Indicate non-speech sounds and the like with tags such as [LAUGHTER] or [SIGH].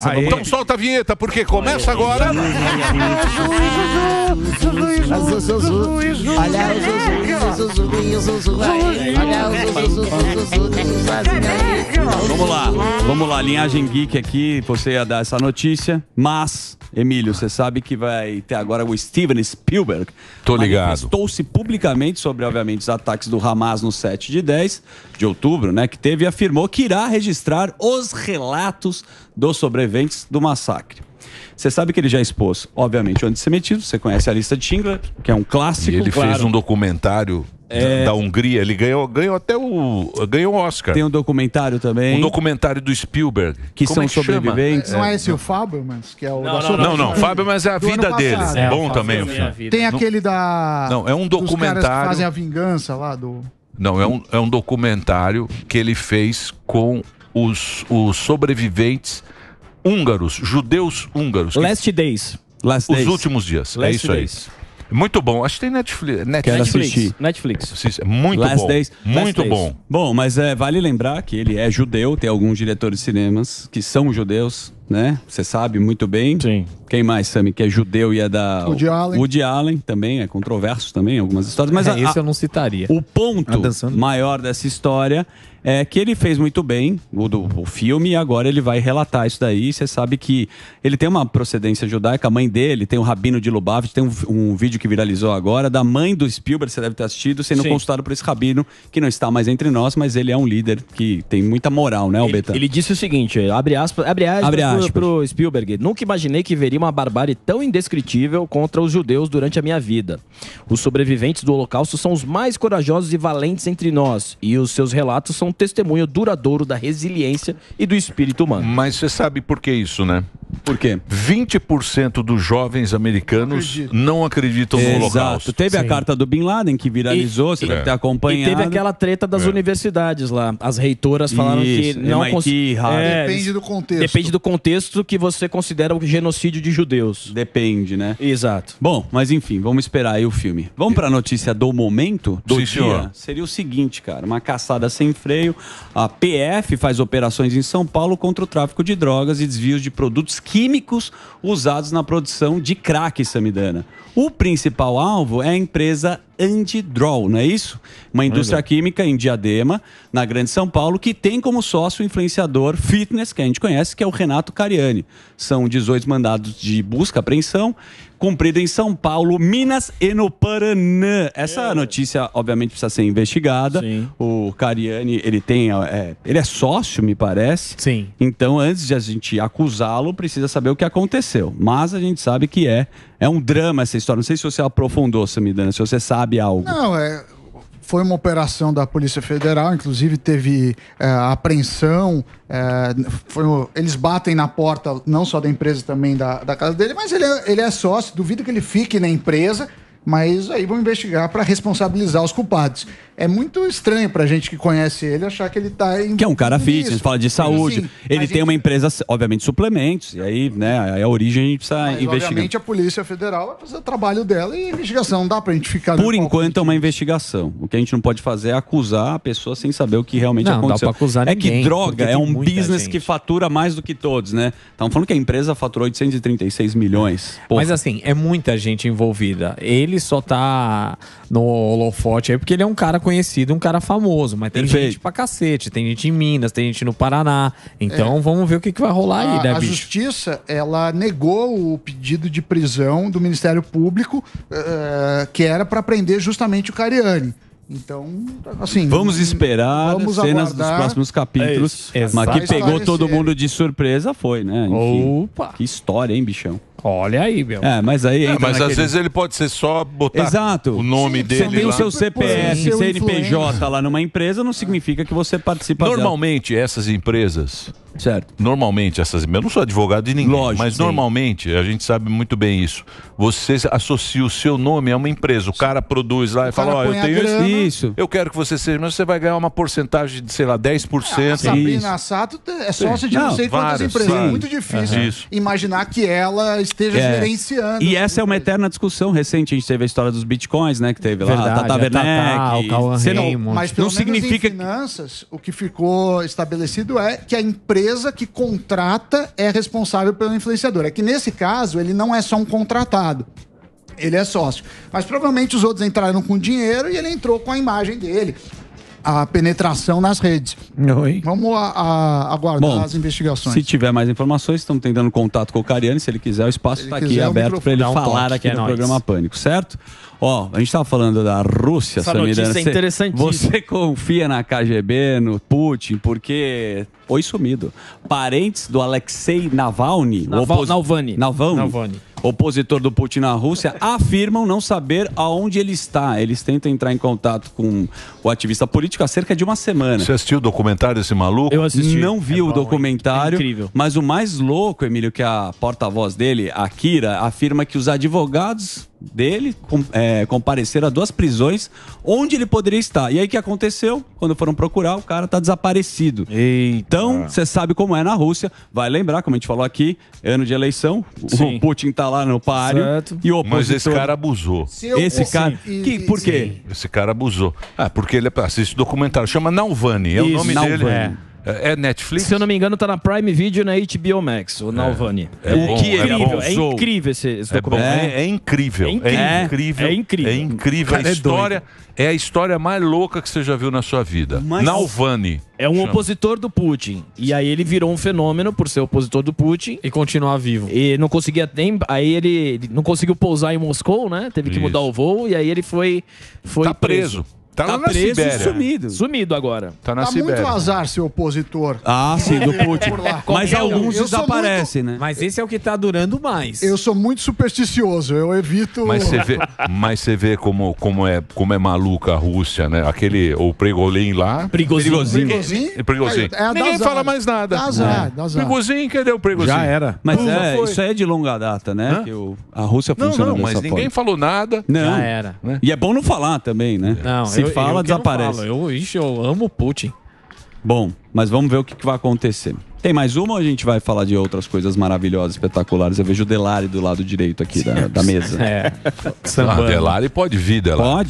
Tá Aê. Então solta a vinheta, porque começa agora. Vamos lá, vamos lá, linhagem geek aqui, você ia dar essa notícia, mas, Emílio, você sabe que vai ter agora o Steven Spielberg. Tô ligado. Manifestou-se publicamente sobre, obviamente, os ataques do Hamas no 7 de 10 de outubro, né, que teve e afirmou que irá registrar os relatos dos sobreviventes do massacre. Você sabe que ele já expôs, obviamente, o antissemitismo. Você conhece a lista de Schindler, que é um clássico. E ele claro. fez um documentário é... da Hungria. Ele ganhou, ganhou até o ganhou Oscar. Tem um documentário também. Um documentário do Spielberg. Que Como são é que sobreviventes. Não é esse o Fábio, mas que é o. Não, não, não, não. Fábio, mas é a vida deles. É, Bom é, também. É Tem aquele da. Não, é um documentário. Dos caras que fazem a vingança lá do. Não, é um, é um documentário que ele fez com os, os sobreviventes húngaros, judeus húngaros. Last Days. Last os days. últimos dias. É Last é isso days. aí. Muito bom. Acho que tem Netflix. Netflix. Quero assistir. Netflix. Muito Last bom. Days. Muito Last bom. Days. Bom, mas é, vale lembrar que ele é judeu. Tem alguns diretores de cinemas que são judeus né? Você sabe muito bem. Sim. Quem mais, Sami, que é judeu e é da. Woody Allen. Woody Allen também, é controverso também, algumas histórias. Mas é, a, esse eu não citaria. O ponto tá maior dessa história é que ele fez muito bem o, do, o filme e agora ele vai relatar isso daí. Você sabe que ele tem uma procedência judaica, a mãe dele tem o um rabino de Lubavitch, tem um, um, vídeo que viralizou agora da mãe do Spielberg, você deve ter assistido, sendo Sim. consultado por esse rabino que não está mais entre nós, mas ele é um líder que tem muita moral, né, Albeta? Ele, ele disse o seguinte, abre aspas, abre aspas, abre aspas pro, pro Spielberg. Nunca imaginei que veria uma barbárie tão indescritível contra os judeus durante a minha vida. Os sobreviventes do Holocausto são os mais corajosos e valentes entre nós, e os seus relatos são um testemunho duradouro da resiliência e do espírito humano. Mas você sabe por que isso, né? Por quê? 20% dos jovens americanos Acredito. não acreditam no Exato. Holocausto. Teve Sim. a carta do Bin Laden que viralizou, e, você é. deve ter acompanhado. E teve aquela treta das é. universidades lá. As reitoras falaram Isso. que não... conseguiram. é, Depende do contexto. Depende do contexto contexto que você considera o genocídio de judeus. Depende, né? Exato. Bom, mas enfim, vamos esperar aí o filme. Vamos para a notícia do momento? Do Sim, dia? Senhor. Seria o seguinte, cara, uma caçada sem freio. A PF faz operações em São Paulo contra o tráfico de drogas e desvios de produtos químicos usados na produção de crack, Samidana. O principal alvo é a empresa Andidrol, não é isso? Uma indústria química em Diadema, na Grande São Paulo, que tem como sócio influenciador fitness, que a gente conhece, que é o Renato Cariani. São 18 mandados de busca, e apreensão, cumprido em São Paulo, Minas e no Paraná. Essa é. notícia, obviamente, precisa ser investigada. Sim. O Cariani, ele tem. É, ele é sócio, me parece. Sim. Então, antes de a gente acusá-lo, precisa saber o que aconteceu. Mas a gente sabe que é. É um drama essa história. Não sei se você aprofundou, Samidana, se você sabe sabe algo? Não, é, foi uma operação da Polícia Federal, inclusive teve é, apreensão. É, foi, eles batem na porta não só da empresa, também da, da casa dele, mas ele é, ele é sócio, duvido que ele fique na empresa mas aí vão investigar para responsabilizar os culpados. É muito estranho para gente que conhece ele achar que ele está em. Que é um cara gente fala de saúde. ele tem gente... uma empresa, obviamente, suplementos, e aí, né, a origem a gente precisa mas, investigar. Obviamente, a Polícia Federal vai fazer o trabalho dela e investigação, não dá para a gente ficar Por enquanto, é uma investigação. O que a gente não pode fazer é acusar a pessoa sem saber o que realmente não, aconteceu. Não dá acusar é ninguém, é que droga é um business gente. que fatura mais do que todos, né? Estão falando que a empresa faturou 836 milhões. Porra. Mas assim, é muita gente envolvida. Ele ele só tá no holofote aí porque ele é um cara conhecido, um cara famoso. Mas tem Perfeito. gente pra cacete, tem gente em Minas, tem gente no Paraná. Então é. vamos ver o que, que vai rolar a, aí, né, A bicho? justiça, ela negou o pedido de prisão do Ministério Público, uh, que era para prender justamente o Cariani. Então, assim. Vamos esperar vamos cenas aguardar. dos próximos capítulos. É mas que pegou todo mundo de surpresa foi, né? Enfim, Opa! Que história, hein, bichão? Olha aí, meu. É, mas aí. É, mas naquele... às vezes ele pode ser só botar Exato. o nome Sim, dele. Você tem lá. o seu CPF, CNPJ lá numa empresa, não significa que você participa Normalmente, dela. essas empresas Certo. Normalmente, essas. Eu não sou advogado de ninguém, Lógico, mas sim. normalmente, a gente sabe muito bem isso. Você associa o seu nome a uma empresa. O cara produz lá o e fala: Ó, oh, eu tenho grana, isso. Eu quero que você seja, mas você vai ganhar uma porcentagem de, sei lá, 10%. É, ah, a Sabrina isso. é sócia de não, não sei várias, quantas empresas. Sim. Muito difícil uhum. imaginar que ela esteja é. gerenciando. E essa é uma eterna discussão recente. A gente teve a história dos bitcoins, né? Que teve Verdade, lá. Tata a tá, tá, o Cauan Não, mas pelo não menos significa... em finanças, o que ficou estabelecido é que a empresa empresa que contrata é responsável pelo influenciador. É que nesse caso, ele não é só um contratado. Ele é sócio. Mas provavelmente os outros entraram com dinheiro e ele entrou com a imagem dele, a penetração nas redes. Oi. Vamos a, a, aguardar Bom, as investigações. Se tiver mais informações, estamos tentando contato com o Cariani. Se ele quiser, o espaço está aqui aberto para ele um falar aqui é no programa Pânico, certo? Ó, a gente estava falando da Rússia, Essa Samirana. Notícia é interessante. Você confia na KGB, no Putin, porque foi sumido. Parentes do Alexei Navalny, Naval, opos... Navalny. Navalny. Navalny opositor do Putin na Rússia, afirmam não saber aonde ele está. Eles tentam entrar em contato com o ativista político há cerca de uma semana. Você assistiu o documentário desse maluco? Eu assisti. Não vi é o bom, documentário. É incrível. Mas o mais louco, Emílio, que a porta-voz dele, a Kira, afirma que os advogados dele com, é, comparecer a duas prisões onde ele poderia estar. E aí o que aconteceu? Quando foram procurar, o cara tá desaparecido. Eita. Então, você sabe como é na Rússia. Vai lembrar, como a gente falou aqui, ano de eleição, Sim. o [LAUGHS] Putin tá lá no páreo certo. e o opositor... Mas esse cara abusou. Eu... Esse Sim. cara... Que, por quê? Esse cara abusou. Ah, porque ele é- assiste documentário. Chama Nalvani, é Isso. o nome Nalvani. dele. É. É, é Netflix? Se eu não me engano, tá na Prime Video na HBO Max, o é. Nalvani. É, é, o que é, é incrível, é, é incrível esse, esse documentário. É, incrível, é incrível. É incrível. É incrível. a história é, a história mais louca que você já viu na sua vida. Mas... Nalvani. É um chama. opositor do Putin. E aí ele virou um fenômeno por ser opositor do Putin. E continuar vivo. E não conseguia nem. Aí ele não conseguiu pousar em Moscou, né? Teve que Isso. mudar o voo. E aí ele foi. foi tá preso. preso. Tá, tá na preso sumido. Sumido agora. Tá na tá Sibéria. muito azar seu opositor. Ah, sim, do Putin. Mas alguns desaparecem, muito... né? Mas esse é o que tá durando mais. Eu sou muito supersticioso, eu evito... Mas você vê, [LAUGHS] mas você vê como, como, é, como é maluca a Rússia, né? Aquele, o Pregolin lá... Prigozinho. Prigozinho? É, é, é Ninguém azar. fala mais nada. Dá azar, é. azar. Prigozinho, cadê o Prigozinho? Já era. Mas é, isso aí é de longa data, né? O, a Rússia funciona Não, não mas ninguém forma. falou nada. Não. Já era. Né? E é bom não falar também, né? Não, eu, fala, eu desaparece. Eu, ixi, eu amo Putin. Bom, mas vamos ver o que, que vai acontecer. Tem mais uma ou a gente vai falar de outras coisas maravilhosas, espetaculares? Eu vejo o Delari do lado direito aqui da, da mesa. [LAUGHS] É. Ah, Delari pode vir, Delari. Pode.